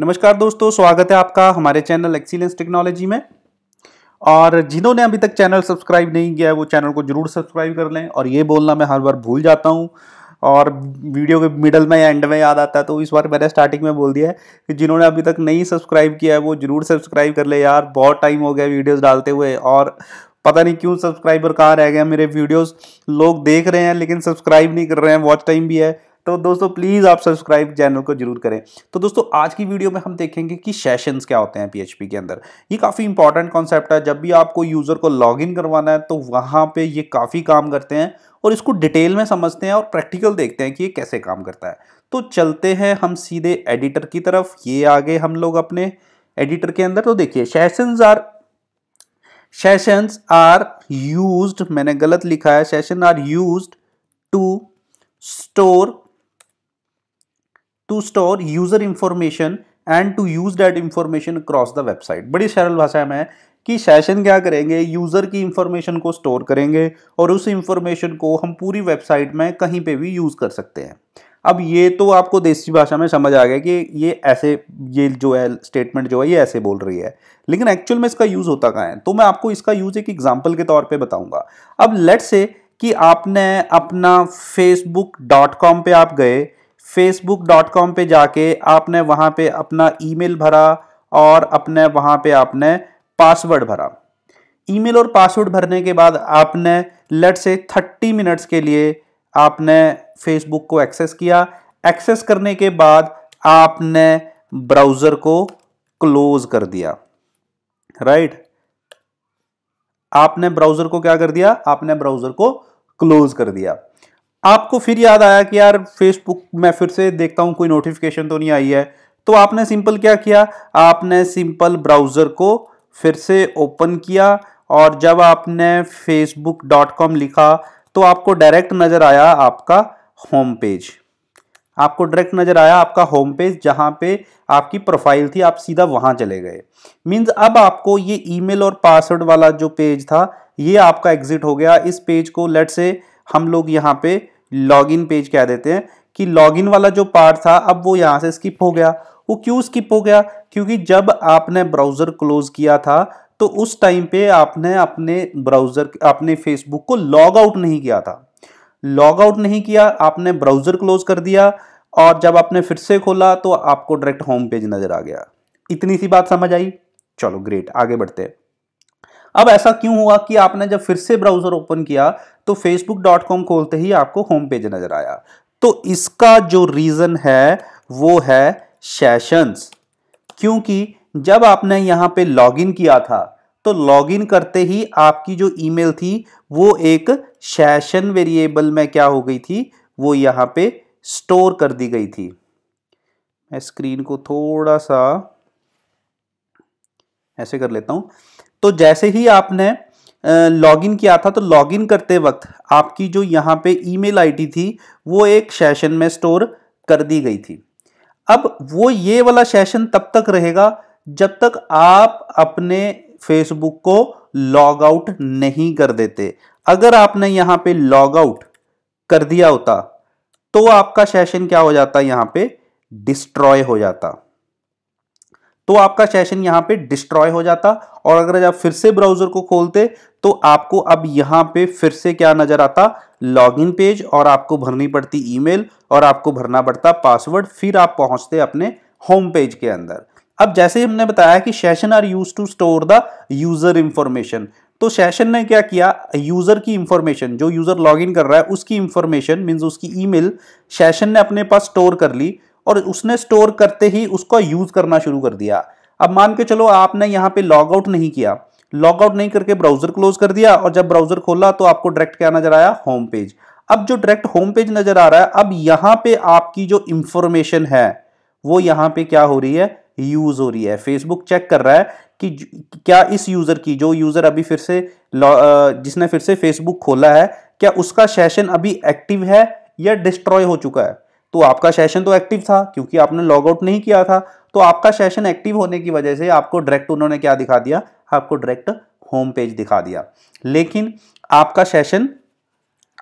नमस्कार दोस्तों स्वागत है आपका हमारे चैनल एक्सीलेंस टेक्नोलॉजी में और जिन्होंने अभी तक चैनल सब्सक्राइब नहीं किया है वो चैनल को जरूर सब्सक्राइब कर लें और ये बोलना मैं हर बार भूल जाता हूँ और वीडियो के मिडल में या एंड में याद आता है तो इस बार मैंने स्टार्टिंग में बोल दिया है कि जिन्होंने अभी तक नहीं सब्सक्राइब किया है वो जरूर सब्सक्राइब कर ले यार बहुत टाइम हो गया वीडियोस डालते हुए और पता नहीं क्यों सब्सक्राइबर कहाँ रह गए मेरे वीडियोस लोग देख रहे हैं लेकिन सब्सक्राइब नहीं कर रहे हैं वॉच टाइम भी है तो दोस्तों प्लीज़ आप सब्सक्राइब चैनल को जरूर करें तो दोस्तों आज की वीडियो में हम देखेंगे कि सेशंस क्या होते हैं पीएचपी के अंदर ये काफ़ी इंपॉर्टेंट कॉन्सेप्ट है जब भी आपको यूज़र को लॉगिन करवाना है तो वहाँ पे ये काफ़ी काम करते हैं और इसको डिटेल में समझते हैं और प्रैक्टिकल देखते हैं कि ये कैसे काम करता है तो चलते हैं हम सीधे एडिटर की तरफ ये आगे हम लोग अपने एडिटर के अंदर तो देखिए sessions are sessions are used मैंने गलत लिखा है session are used to store to store user information and to use that information across the website बड़ी सरल भाषा में है कि सेशन क्या करेंगे यूज़र की इन्फॉर्मेशन को स्टोर करेंगे और उस इन्फॉर्मेशन को हम पूरी वेबसाइट में कहीं पे भी यूज़ कर सकते हैं अब ये तो आपको देसी भाषा में समझ आ गया कि ये ऐसे ये जो है स्टेटमेंट जो है ये ऐसे बोल रही है लेकिन एक्चुअल में इसका यूज़ होता कहाँ है तो मैं आपको इसका यूज़ एक एग्जाम्पल के तौर पर बताऊँगा अब लेट से कि आपने अपना फेसबुक डॉट कॉम पर आप गए फेसबुक डॉट कॉम पर जाके आपने वहाँ पे अपना ईमेल भरा और अपने वहाँ पे आपने पासवर्ड भरा ईमेल और पासवर्ड भरने के बाद आपने लेट से थर्टी मिनट्स के लिए आपने फेसबुक को एक्सेस किया एक्सेस करने के बाद आपने ब्राउज़र को क्लोज कर दिया राइट right? आपने ब्राउज़र को क्या कर दिया आपने ब्राउज़र को क्लोज कर दिया आपको फिर याद आया कि यार फेसबुक मैं फिर से देखता हूँ कोई नोटिफिकेशन तो नहीं आई है तो आपने सिंपल क्या किया आपने सिंपल ब्राउज़र को फिर से ओपन किया और जब आपने फेसबुक डॉट कॉम लिखा तो आपको डायरेक्ट नज़र आया आपका होम पेज आपको डायरेक्ट नज़र आया आपका होम पेज जहाँ पे आपकी प्रोफाइल थी आप सीधा वहाँ चले गए मीन्स अब आपको ये ईमेल और पासवर्ड वाला जो पेज था ये आपका एग्जिट हो गया इस पेज को लेट से हम लोग यहाँ पे लॉगिन पेज कह देते हैं कि लॉगिन वाला जो पार्ट था अब वो यहाँ से स्किप हो गया वो क्यों स्किप हो गया क्योंकि जब आपने ब्राउज़र क्लोज किया था तो उस टाइम पे आपने अपने ब्राउज़र अपने फेसबुक को लॉग आउट नहीं किया था लॉग आउट नहीं किया आपने ब्राउज़र क्लोज कर दिया और जब आपने फिर से खोला तो आपको डायरेक्ट होम पेज नज़र आ गया इतनी सी बात समझ आई चलो ग्रेट आगे बढ़ते हैं अब ऐसा क्यों हुआ कि आपने जब फिर से ब्राउज़र ओपन किया तो फेसबुक डॉट कॉम खोलते ही आपको होम पेज नज़र आया तो इसका जो रीज़न है वो है सेशंस क्योंकि जब आपने यहां पे लॉगिन किया था तो लॉगिन करते ही आपकी जो ईमेल थी वो एक सेशन वेरिएबल में क्या हो गई थी वो यहां पे स्टोर कर दी गई थी मैं स्क्रीन को थोड़ा सा ऐसे कर लेता हूं तो जैसे ही आपने लॉगिन किया था तो लॉगिन करते वक्त आपकी जो यहाँ पे ईमेल आईडी थी वो एक सेशन में स्टोर कर दी गई थी अब वो ये वाला सेशन तब तक रहेगा जब तक आप अपने फेसबुक को लॉग आउट नहीं कर देते अगर आपने यहाँ पे लॉग आउट कर दिया होता तो आपका सेशन क्या हो जाता यहाँ पे डिस्ट्रॉय हो जाता तो आपका सेशन यहाँ पे डिस्ट्रॉय हो जाता और अगर आप फिर से ब्राउजर को खोलते तो आपको अब यहाँ पे फिर से क्या नज़र आता लॉगिन पेज और आपको भरनी पड़ती ईमेल और आपको भरना पड़ता पासवर्ड फिर आप पहुँचते अपने होम पेज के अंदर अब जैसे हमने बताया कि session are use to store the user information तो सेशन ने क्या किया यूजर की इंफॉर्मेशन जो यूजर लॉगिन कर रहा है उसकी इंफॉर्मेशन मीन्स उसकी ईमेल सेशन ने अपने पास स्टोर कर ली और उसने स्टोर करते ही उसका यूज करना शुरू कर दिया अब मान के चलो आपने यहाँ पे लॉग आउट नहीं किया लॉग आउट नहीं करके ब्राउजर क्लोज कर दिया और जब ब्राउजर खोला तो आपको डायरेक्ट क्या नजर आया होम पेज अब जो डायरेक्ट होम पेज नजर आ रहा है अब यहाँ पे आपकी जो इंफॉर्मेशन है वो यहाँ पे क्या हो रही है यूज हो रही है फेसबुक चेक कर रहा है कि क्या इस यूजर की जो यूजर अभी फिर से जिसने फिर से फेसबुक खोला है क्या उसका सेशन अभी एक्टिव है या डिस्ट्रॉय हो चुका है तो आपका सेशन तो एक्टिव था क्योंकि आपने लॉग आउट नहीं किया था तो आपका सेशन एक्टिव होने की वजह से आपको डायरेक्ट उन्होंने क्या दिखा दिया आपको डायरेक्ट होम पेज दिखा दिया लेकिन आपका सेशन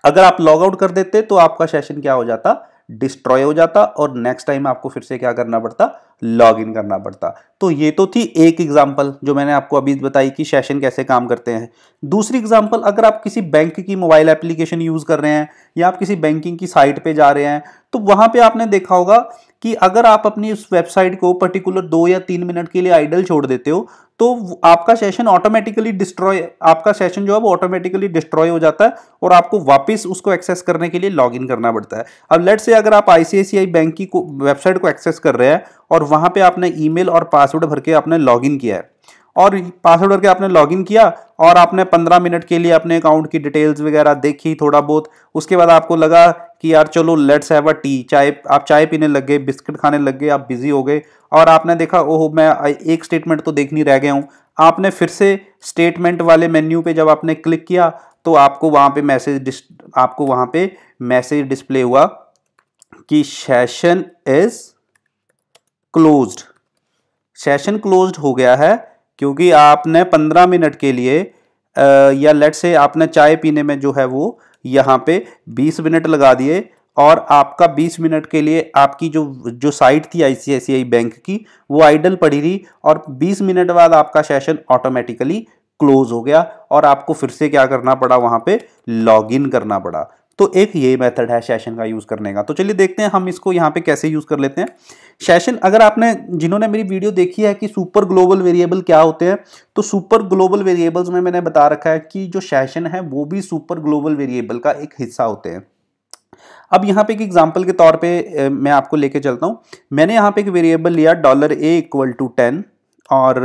अगर आप लॉग आउट कर देते तो आपका सेशन क्या हो जाता डिस्ट्रॉय हो जाता और नेक्स्ट टाइम आपको फिर से क्या करना पड़ता लॉग इन करना पड़ता तो ये तो थी एक एग्जाम्पल जो मैंने आपको अभी बताई कि सेशन कैसे काम करते हैं दूसरी एग्जाम्पल अगर आप किसी बैंक की मोबाइल एप्लीकेशन यूज़ कर रहे हैं या आप किसी बैंकिंग की साइट पे जा रहे हैं तो वहां पे आपने देखा होगा कि अगर आप अपनी उस वेबसाइट को पर्टिकुलर दो या तीन मिनट के लिए आइडल छोड़ देते हो तो आपका सेशन ऑटोमेटिकली डिस्ट्रॉय आपका सेशन जो है वो ऑटोमेटिकली डिस्ट्रॉय हो जाता है और आपको वापस उसको एक्सेस करने के लिए लॉगिन करना पड़ता है अब लेट से अगर आप आईसीआईसीआई बैंक की वेबसाइट को एक्सेस कर रहे हैं और वहाँ पर आपने ईमेल और पासवर्ड भर के आपने लॉगिन किया है और पासवर्ड करके आपने लॉगिन किया और आपने 15 मिनट के लिए अपने अकाउंट की डिटेल्स वगैरह देखी थोड़ा बहुत उसके बाद आपको लगा कि यार चलो लेट्स हैव अ टी चाय आप चाय पीने लग गए बिस्किट खाने लग गए आप बिजी हो गए और आपने देखा ओह मैं एक स्टेटमेंट तो देखनी रह गया हूँ आपने फिर से स्टेटमेंट वाले मेन्यू पे जब आपने क्लिक किया तो आपको वहाँ पे मैसेज आपको वहाँ पे मैसेज डिस्प्ले हुआ कि session is closed session closed हो गया है क्योंकि आपने पंद्रह मिनट के लिए आ, या लेट से आपने चाय पीने में जो है वो यहाँ पे बीस मिनट लगा दिए और आपका बीस मिनट के लिए आपकी जो जो साइट थी आई बैंक की वो आइडल पड़ी रही और बीस मिनट बाद आपका सेशन ऑटोमेटिकली क्लोज हो गया और आपको फिर से क्या करना पड़ा वहाँ पे लॉगिन करना पड़ा तो एक ये मेथड है सेशन का यूज़ करने का तो चलिए देखते हैं हम इसको यहाँ पे कैसे यूज़ कर लेते हैं सेशन अगर आपने जिन्होंने मेरी वीडियो देखी है कि सुपर ग्लोबल वेरिएबल क्या होते हैं तो सुपर ग्लोबल वेरिएबल्स में मैंने बता रखा है कि जो सेशन है वो भी सुपर ग्लोबल वेरिएबल का एक हिस्सा होते हैं अब यहाँ पे एक एग्जाम्पल के तौर पर मैं आपको लेके चलता हूँ मैंने यहाँ पर एक वेरिएबल लिया dollar A equal to ten और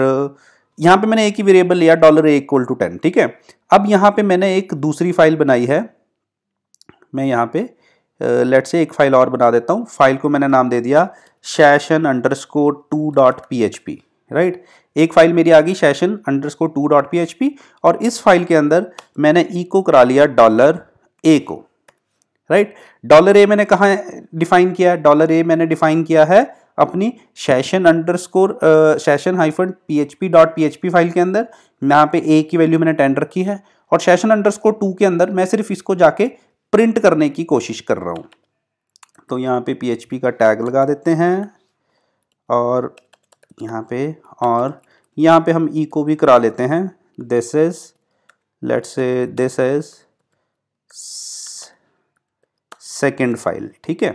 यहाँ पर मैंने एक ही वेरिएबल लिया dollar A equal to ten ठीक है अब यहाँ पे मैंने एक दूसरी फाइल बनाई है मैं यहाँ पे लेट से एक फ़ाइल और बना देता हूँ फाइल को मैंने नाम दे दिया session underscore two dot P H P right एक फ़ाइल मेरी आ गई session underscore two dot P H P और इस फाइल के अंदर मैंने ई e को करा लिया डॉलर ए को राइट डॉलर ए मैंने कहाँ डिफाइन किया है डॉलर ए मैंने डिफाइन किया है अपनी session underscore session hyphen P H P dot P H P file के अंदर यहाँ पे ए की वैल्यू मैंने टेन रखी है और सेशन अंडर स्कोर टू के अंदर मैं सिर्फ इसको जाके प्रिंट करने की कोशिश कर रहा हूँ तो यहाँ पे पी का टैग लगा देते हैं और यहाँ पे और यहाँ पे हम ई e को भी करा लेते हैं दिस इज लेट से दिस इज सेकेंड फाइल ठीक है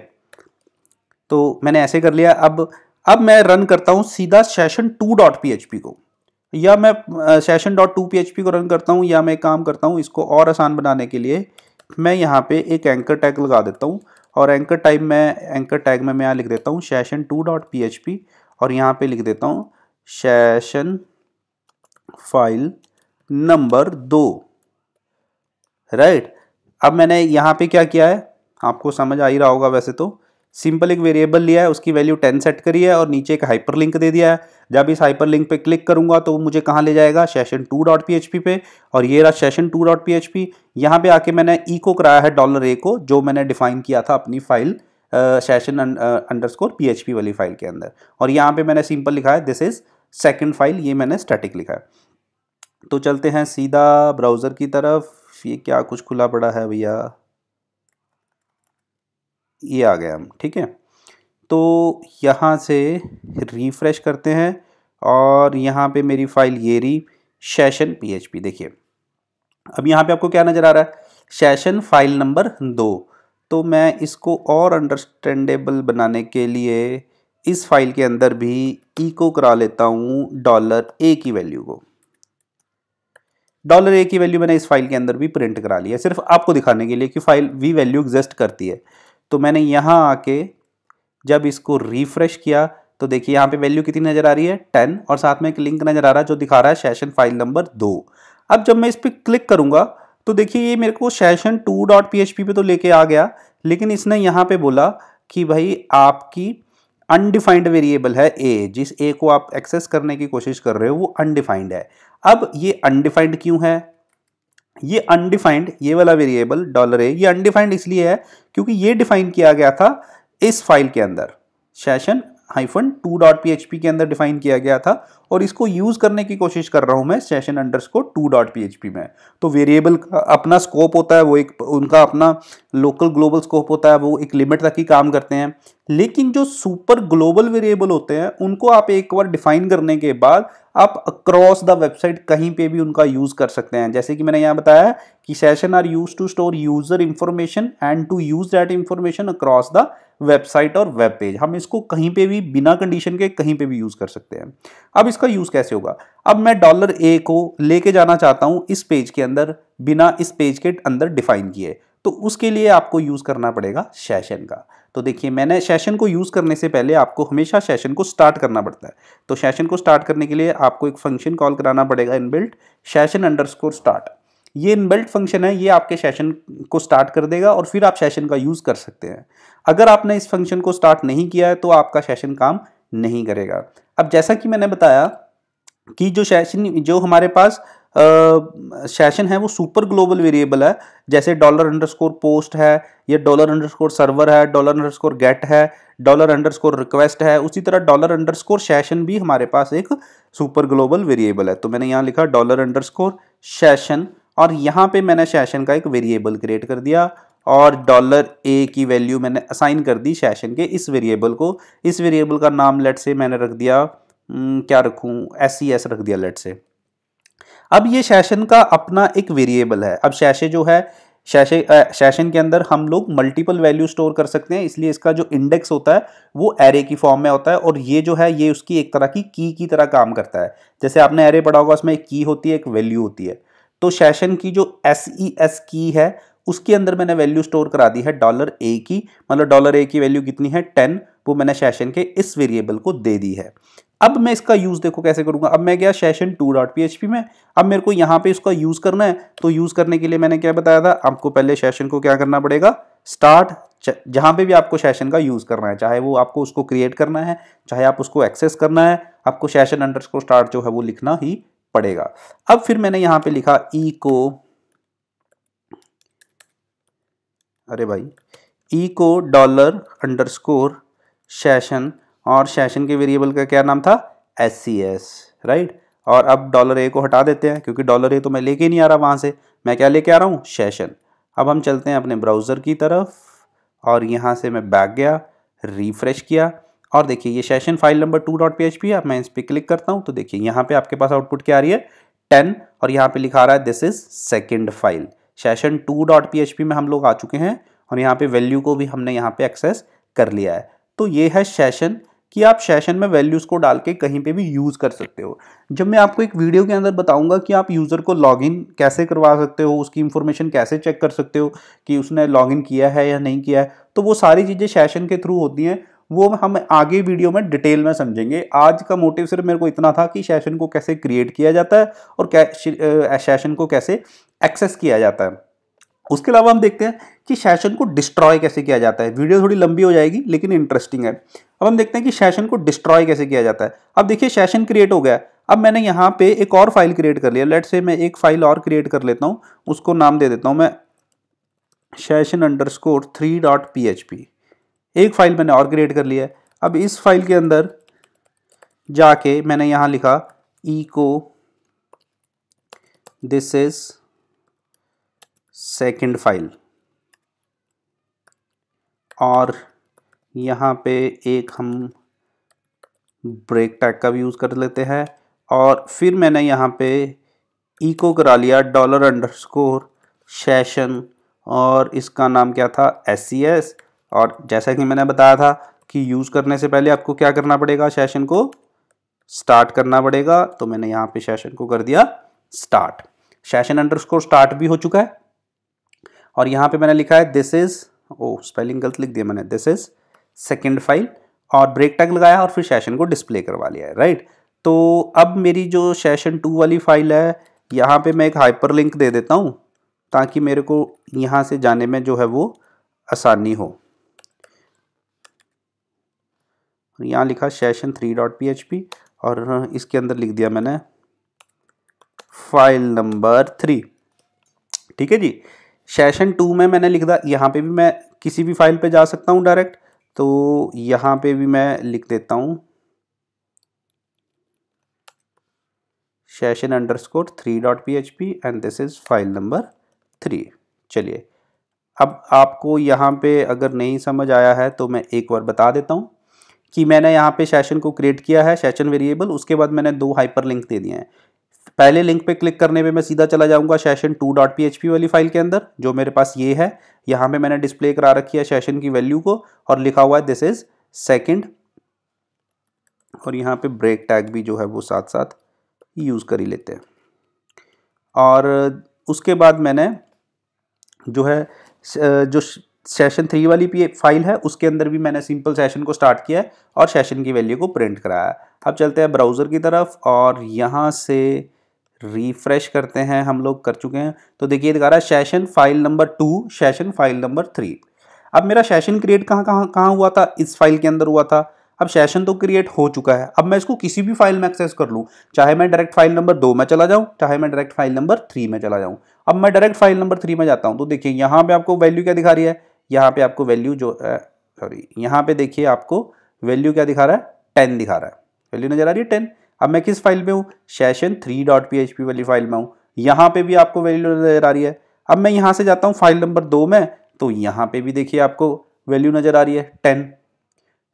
तो मैंने ऐसे कर लिया अब अब मैं रन करता हूँ सीधा सेशन टू डॉट पी को या मैं सेशन डॉट टू पी को रन करता हूँ या मैं काम करता हूँ इसको और आसान बनाने के लिए मैं यहाँ पे एक एंकर टैग लगा देता हूँ और एंकर टाइप मैं एंकर टैग में मैं यहाँ लिख देता हूँ session two dot P H P और यहाँ पे लिख देता हूँ सेशन फाइल नंबर दो राइट अब मैंने यहाँ पे क्या किया है आपको समझ आ ही रहा होगा वैसे तो सिंपल एक वेरिएबल लिया है उसकी वैल्यू टेन सेट करी है और नीचे एक हाइपर लिंक दे दिया है जब इस हाइपर लिंक पर क्लिक करूंगा तो वो मुझे कहाँ ले जाएगा session two dot P H P पे और ये रहा session two dot P H P यहाँ पर आके मैंने ई को कराया है डॉलर ए को जो मैंने डिफाइन किया था अपनी file session underscore P H P वाली फाइल के अंदर और यहाँ पर मैंने सिंपल लिखा है दिस इज़ सेकेंड फाइल ये मैंने स्टैटिक लिखा है तो चलते हैं सीधा ब्राउज़र की तरफ ये क्या कुछ खुला पड़ा है भैया ये आ गया हम ठीक है तो यहाँ से रिफ़्रेश करते हैं और यहाँ पे मेरी फ़ाइल ये रही सेशन पीएचपी देखिए अब यहाँ पे आपको क्या नज़र आ रहा है सेशन फाइल नंबर दो तो मैं इसको और अंडरस्टैंडेबल बनाने के लिए इस फाइल के अंदर भी इको करा लेता हूँ डॉलर ए की वैल्यू को डॉलर ए की वैल्यू मैंने इस फाइल के अंदर भी प्रिंट करा लिया सिर्फ आपको दिखाने के लिए कि फाइल वी वैल्यू एग्जिस्ट करती है तो मैंने यहाँ आके जब इसको रिफ्रेश किया तो देखिए यहाँ पे वैल्यू कितनी नज़र आ रही है टेन और साथ में एक लिंक नज़र आ रहा है जो दिखा रहा है सेशन फाइल नंबर दो अब जब मैं इस पर क्लिक करूँगा तो देखिए ये मेरे को session two dot P H P पे तो लेके आ गया लेकिन इसने यहाँ पे बोला कि भाई आपकी अनडिफाइंड वेरिएबल है ए जिस ए को आप एक्सेस करने की कोशिश कर रहे हो वो अनडिफाइंड है अब ये अनडिफाइंड क्यों है ये अनडिफाइंड ये वाला वेरिएबल डॉलर है ये अनडिफाइंड इसलिए है क्योंकि ये डिफाइन किया गया था इस फाइल के अंदर session hyphen two dot P के अंदर डिफाइन किया गया था और इसको यूज़ करने की कोशिश कर रहा हूं मैं session underscore two dot P में तो वेरिएबल का अपना स्कोप होता है वो एक उनका अपना लोकल ग्लोबल स्कोप होता है वो एक लिमिट तक ही काम करते हैं लेकिन जो सुपर ग्लोबल वेरिएबल होते हैं उनको आप एक बार डिफाइन करने के बाद आप अक्रॉस द वेबसाइट कहीं पे भी उनका यूज़ कर सकते हैं जैसे कि मैंने यहाँ बताया कि session are use to store user information and to use that information across the website और वेब पेज हम इसको कहीं पे भी बिना कंडीशन के कहीं पे भी यूज़ कर सकते हैं अब इसका यूज़ कैसे होगा अब मैं डॉलर ए को लेके जाना चाहता हूँ इस पेज के अंदर बिना इस पेज के अंदर डिफाइन किए तो उसके लिए आपको यूज़ करना पड़ेगा सेशन का तो देखिए मैंने सेशन को यूज़ करने से पहले आपको हमेशा सेशन को स्टार्ट करना पड़ता है तो सेशन को स्टार्ट करने के लिए आपको एक फंक्शन कॉल कराना पड़ेगा इनबिल्ट सेशन अंडरस्कोर स्टार्ट ये इनबिल्ट फंक्शन है ये आपके सेशन को स्टार्ट कर देगा और फिर आप सेशन का यूज़ कर सकते हैं अगर आपने इस फंक्शन को स्टार्ट नहीं किया है तो आपका सेशन काम नहीं करेगा अब जैसा कि मैंने बताया कि जो सेशन जो हमारे पास सेशन है वो सुपर ग्लोबल वेरिएबल है जैसे डॉलर अंडरस्कोर पोस्ट है या डॉलर अंडरस्कोर सर्वर है डॉलर अंडरस्कोर गेट है डॉलर अंडरस्कोर रिक्वेस्ट है उसी तरह डॉलर अंडरस्कोर सेशन भी हमारे पास एक सुपर ग्लोबल वेरिएबल है तो मैंने यहाँ लिखा डॉलर अंडरस्कोर सेशन और यहाँ पे मैंने सेशन का एक वेरिएबल क्रिएट कर दिया और डॉलर ए की वैल्यू मैंने असाइन कर दी सेशन के इस वेरिएबल को इस वेरिएबल का नाम लेट से मैंने रख दिया हम्म, क्या रखूँ एस सी e एस रख दिया लेट से अब ये सेशन का अपना एक वेरिएबल है अब शैशे जो है शैशे सेशन के अंदर हम लोग मल्टीपल वैल्यू स्टोर कर सकते हैं इसलिए इसका जो इंडेक्स होता है वो एरे की फॉर्म में होता है और ये जो है ये उसकी एक तरह की की की तरह काम करता है जैसे आपने एरे पढ़ा होगा उसमें एक की होती है एक वैल्यू होती है तो सेशन की जो एस ई एस की है उसके अंदर मैंने वैल्यू स्टोर करा दी है डॉलर ए की मतलब डॉलर ए की वैल्यू कितनी है टेन वो मैंने सेशन के इस वेरिएबल को दे दी है अब मैं इसका यूज़ देखो कैसे करूंगा अब मैं गया सेशन टू डॉट पी में अब मेरे को यहाँ पे इसका यूज़ करना है तो यूज़ करने के लिए मैंने क्या बताया था आपको पहले सेशन को क्या करना पड़ेगा स्टार्ट जहां पे भी आपको सेशन का यूज़ करना है चाहे वो आपको उसको क्रिएट करना है चाहे आप उसको एक्सेस करना है आपको सेशन अंडर स्टार्ट जो है वो लिखना ही पड़ेगा अब फिर मैंने यहां पे लिखा ई को अरे भाई ई को डॉलर अंडरस्कोर सेशन और सेशन के वेरिएबल का क्या नाम था एस सी एस राइट और अब डॉलर ए को हटा देते हैं क्योंकि डॉलर ए तो मैं लेके नहीं आ रहा वहां से मैं क्या लेके आ रहा हूँ सेशन अब हम चलते हैं अपने ब्राउज़र की तरफ और यहां से मैं बैक गया रिफ्रेश किया और देखिए ये session file number two dot P है मैं इस पर क्लिक करता हूँ तो देखिए यहाँ पे आपके पास आउटपुट क्या आ रही है टेन और यहाँ पे लिखा रहा है this is second file session two dot P में हम लोग आ चुके हैं और यहाँ पे वैल्यू को भी हमने यहाँ पे एक्सेस कर लिया है तो ये है सेशन कि आप सेशन में वैल्यूज़ को डाल के कहीं पे भी यूज़ कर सकते हो जब मैं आपको एक वीडियो के अंदर बताऊंगा कि आप यूज़र को लॉगिन कैसे करवा सकते हो उसकी इन्फॉर्मेशन कैसे चेक कर सकते हो कि उसने लॉगिन किया है या नहीं किया है तो वो सारी चीज़ें सेशन के थ्रू होती हैं वो हम आगे वीडियो में डिटेल में समझेंगे आज का मोटिव सिर्फ मेरे को इतना था कि सेशन को कैसे क्रिएट किया जाता है और सेशन को कैसे एक्सेस किया जाता है उसके अलावा हम देखते हैं कि सेशन को डिस्ट्रॉय कैसे किया जाता है वीडियो थोड़ी लंबी हो जाएगी लेकिन इंटरेस्टिंग है अब हम देखते हैं कि सेशन को डिस्ट्रॉय कैसे किया जाता है अब देखिए सेशन क्रिएट हो गया अब मैंने यहाँ पे एक और फाइल क्रिएट कर लिया लेट से मैं एक फाइल और क्रिएट कर लेता हूँ उसको नाम दे देता हूँ मैं session underscore three dot P H P एक फाइल मैंने और क्रिएट कर लिया है अब इस फाइल के अंदर जाके मैंने यहाँ लिखा echo this is second file और यहाँ पे एक हम ब्रेक टैग का भी यूज़ कर लेते हैं और फिर मैंने यहाँ पे इको करा लिया डॉलर अंडरस्कोर सेशन और इसका नाम क्या था एस सी एस और जैसा कि मैंने बताया था कि यूज़ करने से पहले आपको क्या करना पड़ेगा सेशन को स्टार्ट करना पड़ेगा तो मैंने यहाँ पे सेशन को कर दिया स्टार्ट सेशन स्कोर स्टार्ट भी हो चुका है और यहाँ पे मैंने लिखा है दिस इज़ ओ स्पेलिंग गलत लिख दिया मैंने दिस इज़ सेकेंड फाइल और ब्रेक टैग लगाया और फिर सेशन को डिस्प्ले करवा लिया है राइट तो अब मेरी जो सेशन टू वाली फाइल है यहाँ पे मैं एक हाइपर लिंक दे देता हूँ ताकि मेरे को यहाँ से जाने में जो है वो आसानी हो यहाँ लिखा session three dot P H P और इसके अंदर लिख दिया मैंने फाइल नंबर थ्री ठीक है जी सेशन टू में मैंने लिख दिया यहाँ पे भी मैं किसी भी फाइल पे जा सकता हूँ डायरेक्ट तो यहाँ पे भी मैं लिख देता हूँ session underscore three dot P H P and this is file number three चलिए अब आपको यहाँ पे अगर नहीं समझ आया है तो मैं एक बार बता देता हूँ कि मैंने यहाँ पे सेशन को क्रिएट किया है सेशन वेरिएबल उसके बाद मैंने दो हाइपर लिंक दे दिए हैं पहले लिंक पे क्लिक करने पे मैं सीधा चला जाऊंगा session two dot P H P वाली फाइल के अंदर जो मेरे पास ये है यहाँ पे मैंने डिस्प्ले करा रखी है सेशन की वैल्यू को और लिखा हुआ है दिस इज सेकेंड और यहाँ पे ब्रेक टैग भी जो है वो साथ साथ यूज़ कर ही लेते हैं और उसके बाद मैंने जो है जो सेशन थ्री वाली पी फाइल है उसके अंदर भी मैंने सिंपल सेशन को स्टार्ट किया है और सेशन की वैल्यू को प्रिंट कराया है अब चलते हैं ब्राउज़र की तरफ और यहाँ से रिफ्रेश करते हैं हम लोग कर चुके हैं तो देखिए दिखा रहा है session file number two session file number three अब मेरा सेशन क्रिएट कहाँ कहाँ कहाँ हुआ था इस फाइल के अंदर हुआ था अब सेशन तो क्रिएट हो चुका है अब मैं इसको किसी भी फाइल में एक्सेस कर लूँ चाहे मैं डायरेक्ट फाइल नंबर दो में चला जाऊँ चाहे मैं डायरेक्ट फाइल नंबर थ्री में चला जाऊँ अब मैं डायरेक्ट फाइल नंबर थ्री में जाता हूँ तो देखिए यहाँ पर आपको वैल्यू क्या दिखा रही है यहाँ पे आपको वैल्यू जो सॉरी यहाँ पे देखिए आपको वैल्यू क्या दिखा रहा है टेन दिखा रहा है वैल्यू नज़र आ रही है टेन अब मैं किस फाइल में हूँ session three dot P H P वाली फाइल में हूँ यहाँ पे भी आपको वैल्यू नज़र आ रही है अब मैं यहाँ से जाता हूँ फाइल नंबर दो में तो यहाँ पे भी देखिए आपको वैल्यू नज़र आ रही है टेन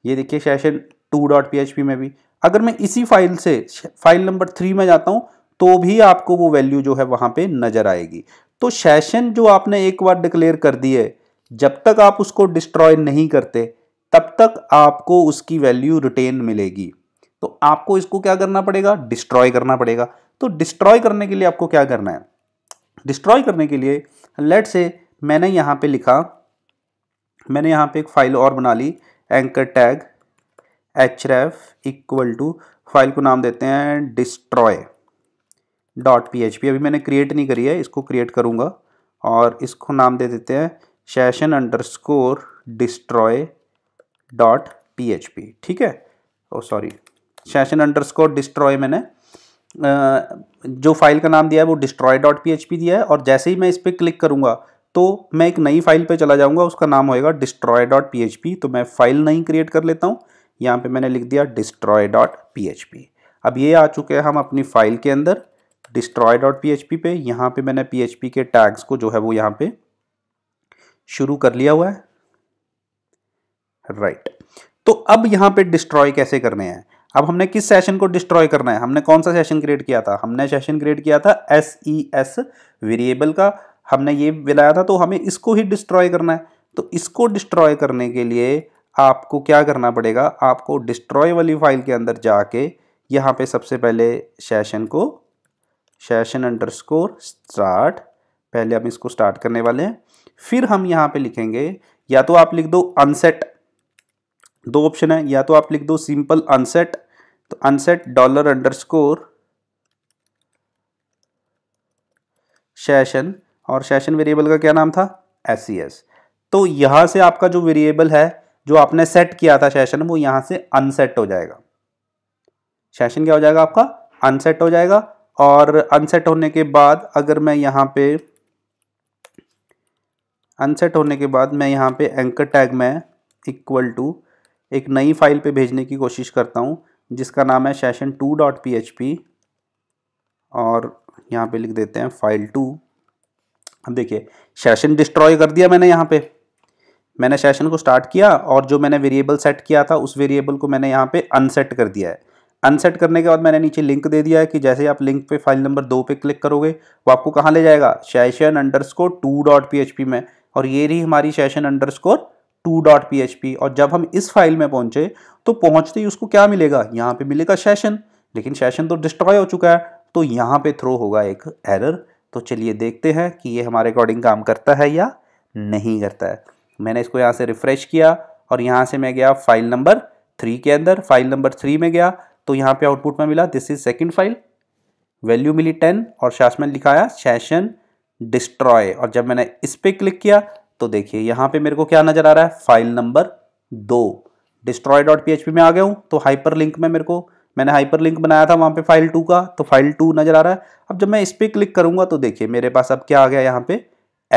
ये देखिए session two dot P H P में भी अगर मैं इसी फाइल से फाइल नंबर थ्री में जाता हूँ तो भी आपको वो वैल्यू जो है वहाँ पर नज़र आएगी तो सेशन जो आपने एक बार डिक्लेयर कर दी है जब तक आप उसको डिस्ट्रॉय नहीं करते तब तक आपको उसकी वैल्यू रिटेन मिलेगी तो आपको इसको क्या करना पड़ेगा डिस्ट्रॉय करना पड़ेगा तो डिस्ट्रॉय करने के लिए आपको क्या करना है डिस्ट्रॉय करने के लिए लेट से मैंने यहाँ पे लिखा मैंने यहाँ पे एक फाइल और बना ली anchor tag H ref equal to file को नाम देते हैं destroy dot P H P अभी मैंने क्रिएट नहीं करी है इसको क्रिएट करूँगा और इसको नाम दे देते हैं session underscore destroy dot P H P ठीक है oh sorry session underscore destroy मैंने जो फाइल का नाम दिया है वो destroy dot P H P दिया है और जैसे ही मैं इस पर क्लिक करूँगा तो मैं एक नई फाइल पे चला जाऊँगा उसका नाम होएगा destroy dot P H P तो मैं फाइल नहीं क्रिएट कर लेता हूँ यहाँ पे मैंने लिख दिया destroy dot P H P अब ये आ चुके हैं हम अपनी फाइल के अंदर destroy dot P H P पे यहाँ पे मैंने पी एच पी के टैग्स को जो है वो यहाँ पे शुरू कर लिया हुआ है राइट right. तो अब यहाँ पे डिस्ट्रॉय कैसे करने हैं अब हमने किस सेशन को डिस्ट्रॉय करना है हमने कौन सा सेशन क्रिएट किया था हमने सेशन क्रिएट किया था एस ई एस वेरिएबल का हमने ये बुलाया था तो हमें इसको ही डिस्ट्रॉय करना है तो इसको डिस्ट्रॉय करने के लिए आपको क्या करना पड़ेगा आपको डिस्ट्रॉय वाली फाइल के अंदर जाके यहाँ पे सबसे पहले सेशन को सेशन अंडरस्कोर स्टार्ट पहले हम इसको स्टार्ट करने वाले हैं फिर हम यहां पे लिखेंगे या तो आप लिख दो अनसेट दो ऑप्शन है या तो आप लिख दो सिंपल अनसेट तो अनसेट डॉलर अंडरस्कोर सेशन और सेशन वेरिएबल का क्या नाम था एस e तो यहां से आपका जो वेरिएबल है जो आपने सेट किया था सेशन वो यहां से अनसेट हो जाएगा सेशन क्या हो जाएगा आपका अनसेट हो जाएगा और अनसेट होने के बाद अगर मैं यहां पे अनसेट होने के बाद मैं यहाँ पे एंकर टैग में इक्वल टू एक नई फाइल पे भेजने की कोशिश करता हूँ जिसका नाम है session two dot P H P और यहाँ पे लिख देते हैं फाइल टू अब देखिए सेशन डिस्ट्रॉय कर दिया मैंने यहाँ पे मैंने सेशन को स्टार्ट किया और जो मैंने वेरिएबल सेट किया था उस वेरिएबल को मैंने यहाँ पे अनसेट कर दिया है अनसेट करने के बाद मैंने नीचे लिंक दे दिया है कि जैसे आप लिंक पे फाइल नंबर दो पे क्लिक करोगे वो आपको कहाँ ले जाएगा session underscore two dot P H P में और ये रही हमारी session underscore two dot P H P और जब हम इस फाइल में पहुंचे तो पहुंचते ही उसको क्या मिलेगा यहाँ पे मिलेगा सेशन लेकिन सेशन तो डिस्ट्रॉय हो चुका है तो यहाँ पे थ्रो होगा एक एरर तो चलिए देखते हैं कि ये हमारे अकॉर्डिंग काम करता है या नहीं करता है मैंने इसको यहाँ से रिफ़्रेश किया और यहाँ से मैं गया फाइल नंबर थ्री के अंदर फाइल नंबर थ्री में गया तो यहाँ पे आउटपुट में मिला this is second file value मिली टेन और शासमैन लिखाया सेशन डिस्ट्रॉय और जब मैंने इस पर क्लिक किया तो देखिए यहाँ पे मेरे को क्या नज़र आ रहा है फाइल नंबर दो डिस्ट्रॉय डॉट पी में आ गया हूँ तो हाइपर लिंक में मेरे को मैंने हाइपर लिंक बनाया था वहाँ पे फाइल टू का तो फाइल टू नज़र आ रहा है अब जब मैं इस पर क्लिक करूँगा तो देखिए मेरे पास अब क्या आ गया यहाँ पे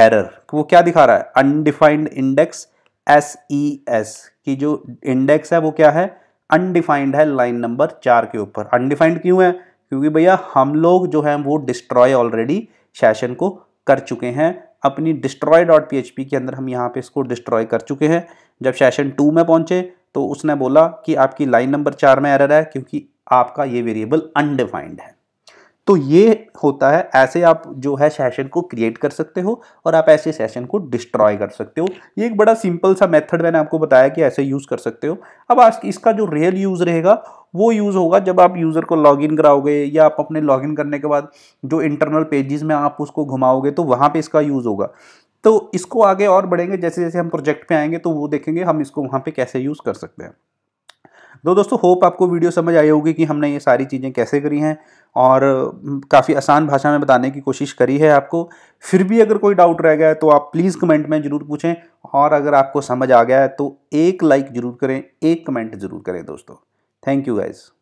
एरर वो क्या दिखा रहा है undefined index S E S की जो इंडेक्स है वो क्या है अनडिफाइंड है लाइन नंबर चार के ऊपर अनडिफाइंड क्यों है क्योंकि भैया हम लोग जो है वो डिस्ट्रॉय ऑलरेडी सेशन को कर चुके हैं अपनी डिस्ट्रॉय डॉट पी के अंदर हम यहाँ पे इसको डिस्ट्रॉय कर चुके हैं जब सेशन टू में पहुँचे तो उसने बोला कि आपकी लाइन नंबर चार में एरर है क्योंकि आपका ये वेरिएबल अनडिफाइंड है तो ये होता है ऐसे आप जो है सेशन को क्रिएट कर सकते हो और आप ऐसे सेशन को डिस्ट्रॉय कर सकते हो ये एक बड़ा सिंपल सा मेथड मैंने आपको बताया कि ऐसे यूज़ कर सकते हो अब आज इसका जो रियल यूज़ रहेगा वो यूज़ होगा जब आप यूज़र को लॉगिन कराओगे या आप अपने लॉगिन करने के बाद जो इंटरनल पेजेस में आप उसको घुमाओगे तो वहाँ पर इसका यूज़ होगा तो इसको आगे और बढ़ेंगे जैसे जैसे हम प्रोजेक्ट पर आएंगे तो वो देखेंगे हम इसको वहाँ पर कैसे यूज़ कर सकते हैं तो दोस्तों होप आपको वीडियो समझ आई होगी कि हमने ये सारी चीज़ें कैसे करी हैं और हम्म, काफ़ी आसान भाषा में बताने की कोशिश करी है आपको फिर भी अगर कोई डाउट रह गया है तो आप प्लीज़ कमेंट में ज़रूर पूछें और अगर आपको समझ आ गया है तो एक लाइक ज़रूर करें एक कमेंट ज़रूर करें दोस्तों थैंक यू गाइज़